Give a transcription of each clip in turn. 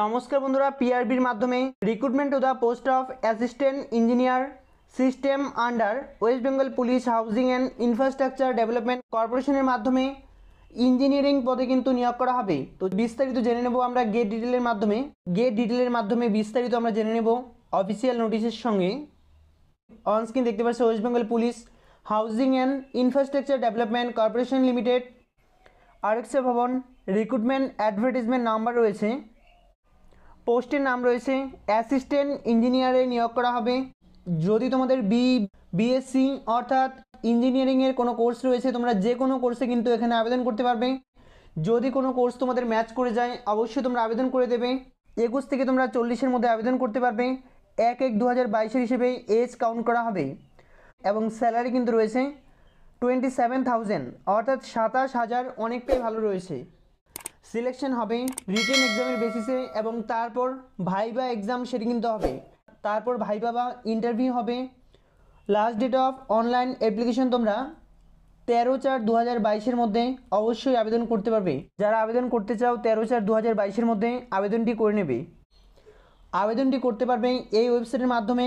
নমস্কার বন্ধুরা পিআরবির মাধ্যমে recruitment to the post of assistant engineer system under West Bengal police housing and infrastructure development কর্পোরেশনের মাধ্যমে ইঞ্জিনিয়ারিং পদে কিন্তু নিয়োগ করা হবে তো বিস্তারিত জেনে নেব আমরা গেট ডিটেলের মাধ্যমে গেট ডিটেলের মাধ্যমে বিস্তারিত আমরা জেনে নেব অফিসিয়াল নোটিশের সঙ্গে অনস্ক্রিন দেখতে পাচ্ছি West Bengal police housing and infrastructure development corporation limited Araksha Bhavan recruitment advertisement number রয়েছে পোস্টের নাম রয়েছে অ্যাসিস্ট্যান্ট ইঞ্জিনিয়ারে নিয়োগ করা হবে যদি তোমাদের বি বিএসসি অর্থাৎ ইঞ্জিনিয়ারিংয়ের কোনো কোর্স রয়েছে তোমরা যে কোনো কোর্সে কিন্তু এখানে আবেদন করতে পারবে যদি কোনো কোর্স তোমাদের ম্যাচ করে যায় অবশ্যই তোমরা আবেদন করে দেবে একুশ থেকে তোমরা চল্লিশের মধ্যে আবেদন করতে পারবে এক এক দু হাজার বাইশের হিসেবে এজ কাউন্ট করা হবে এবং স্যালারি কিন্তু রয়েছে টোয়েন্টি সেভেন থাউজেন্ড অর্থাৎ সাতাশ হাজার অনেকটাই ভালো রয়েছে সিলেকশন হবে রিটেন এক্সামের বেসিসে এবং তারপর ভাইবা এক্সাম সেটি কিন্তু হবে তারপর ভাইবা বা ইন্টারভিউ হবে last date of online application তোমরা তেরো চার দু হাজার বাইশের মধ্যে অবশ্যই আবেদন করতে পারবে যারা আবেদন করতে চাও তেরো চার দু হাজার বাইশের মধ্যে আবেদনটি করে নেবে আবেদনটি করতে পারবে এই ওয়েবসাইটের মাধ্যমে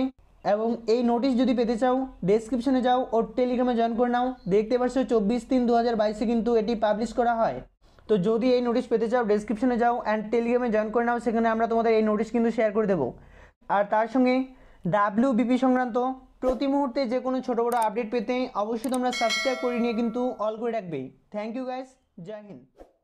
এবং এই নোটিশ যদি পেতে চাও ডেসক্রিপশনে যাও ও টেলিগ্রামে জয়েন করে নাও দেখতে পারছো চব্বিশ তিন দু হাজার বাইশে কিন্তু এটি পাবলিশ করা হয় তো যদি এই নোটিশ পেতে চাও ডেসক্রিপশনে যাও অ্যান্ড টেলিগ্রামে জয়েন করে নাও সেখানে আমরা তোমাদের এই নোটিশ কিন্তু শেয়ার করে দেবো আর তার সঙ্গে ডাব্লিউ বিপি সংক্রান্ত প্রতি মুহূর্তে যে কোনো ছোটো বড়ো আপডেট পেতে অবশ্যই তোমরা সাবস্ক্রাইব করে নিয়ে কিন্তু অল করে রাখবেই থ্যাংক ইউ গাইস জয় হিন্দ